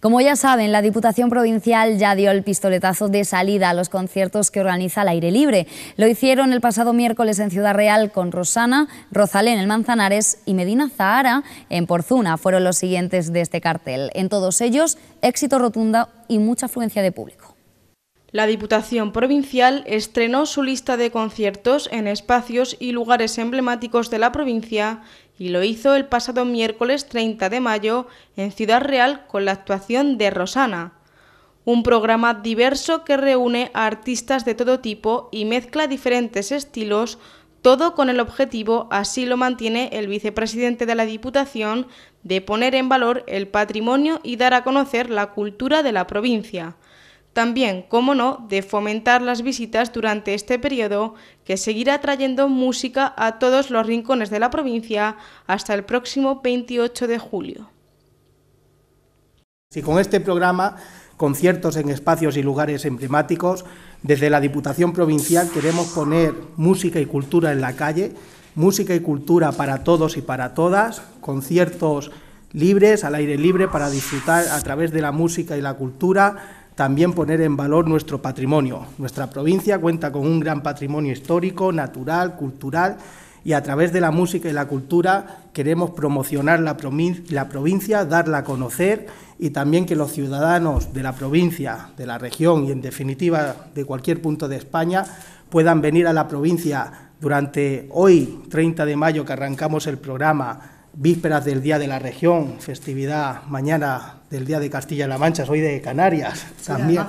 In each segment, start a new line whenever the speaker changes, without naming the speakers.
Como ya saben, la Diputación Provincial ya dio el pistoletazo de salida a los conciertos que organiza al aire libre. Lo hicieron el pasado miércoles en Ciudad Real con Rosana, Rosalén en Manzanares y Medina Zahara en Porzuna. Fueron los siguientes de este cartel. En todos ellos, éxito rotundo y mucha afluencia de público. La Diputación Provincial estrenó su lista de conciertos en espacios y lugares emblemáticos de la provincia y lo hizo el pasado miércoles 30 de mayo en Ciudad Real con la actuación de Rosana, un programa diverso que reúne a artistas de todo tipo y mezcla diferentes estilos, todo con el objetivo, así lo mantiene el vicepresidente de la Diputación, de poner en valor el patrimonio y dar a conocer la cultura de la provincia. También, cómo no, de fomentar las visitas durante este periodo, que seguirá trayendo música a todos los rincones de la provincia hasta el próximo 28 de julio.
Si con este programa, conciertos en espacios y lugares emblemáticos, desde la Diputación Provincial queremos poner música y cultura en la calle, música y cultura para todos y para todas, conciertos libres, al aire libre, para disfrutar a través de la música y la cultura, también poner en valor nuestro patrimonio. Nuestra provincia cuenta con un gran patrimonio histórico, natural, cultural y a través de la música y la cultura queremos promocionar la, provincia, darla a conocer y también que los ciudadanos de la provincia, de la región y en definitiva de cualquier punto de España puedan venir a la provincia durante hoy, 30 de mayo, que arrancamos el programa vísperas del Día de la Región, festividad mañana del Día de Castilla-La Mancha, soy de Canarias también.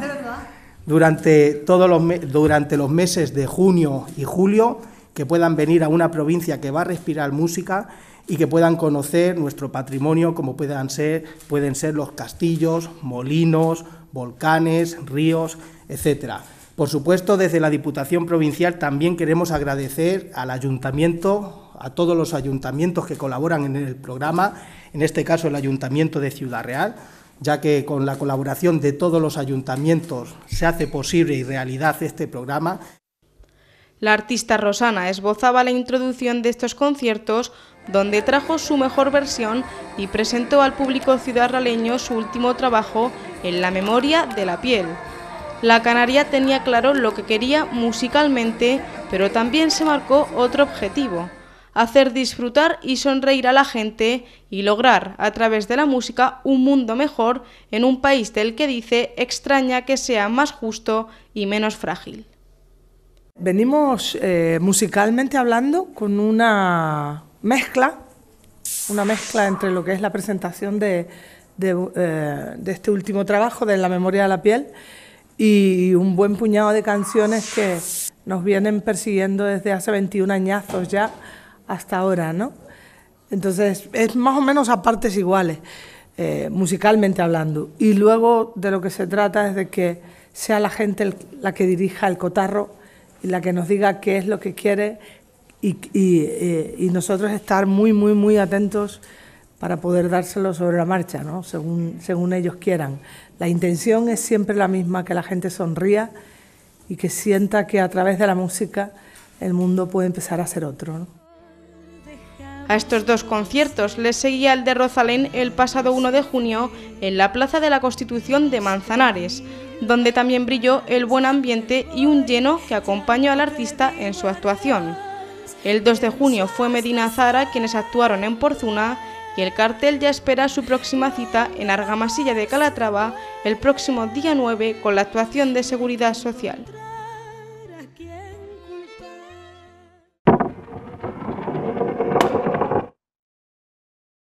Durante, todos los durante los meses de junio y julio, que puedan venir a una provincia que va a respirar música y que puedan conocer nuestro patrimonio, como puedan ser, pueden ser los castillos, molinos, volcanes, ríos, etcétera. Por supuesto, desde la Diputación Provincial también queremos agradecer al Ayuntamiento, a todos los ayuntamientos que colaboran en el programa, en este caso el Ayuntamiento de Ciudad Real, ya que con la colaboración de todos los ayuntamientos se hace posible y realidad este programa.
La artista Rosana esbozaba la introducción de estos conciertos, donde trajo su mejor versión y presentó al público ciudadraleño su último trabajo, En la memoria de la piel. La Canaria tenía claro lo que quería musicalmente, pero también se marcó otro objetivo, hacer disfrutar y sonreír a la gente y lograr, a través de la música, un mundo mejor en un país del que dice extraña que sea más justo y menos frágil.
Venimos eh, musicalmente hablando con una mezcla, una mezcla entre lo que es la presentación de, de eh, este último trabajo de La memoria de la piel y un buen puñado de canciones que nos vienen persiguiendo desde hace 21 añazos ya hasta ahora, ¿no? Entonces, es más o menos a partes iguales, eh, musicalmente hablando. Y luego de lo que se trata es de que sea la gente la que dirija el cotarro y la que nos diga qué es lo que quiere y eh, nosotros estar muy, muy, muy atentos para poder dárselo sobre la marcha, ¿no? según, ellos quieran. La intención es siempre la misma, que la gente sonría y que sienta que a través de la música el mundo puede empezar a ser otro.
A estos dos conciertos les seguía el de Rosalén el pasado 1 de junio en la Plaza de la Constitución de Manzanares, donde también brilló el buen ambiente y un lleno que acompañó al artista en su actuación. El 2 de junio fue Medina Zara quienes actuaron en Porzuna y el cartel ya espera su próxima cita en Argamasilla de Calatrava el próximo día 9 con la actuación de Seguridad Social.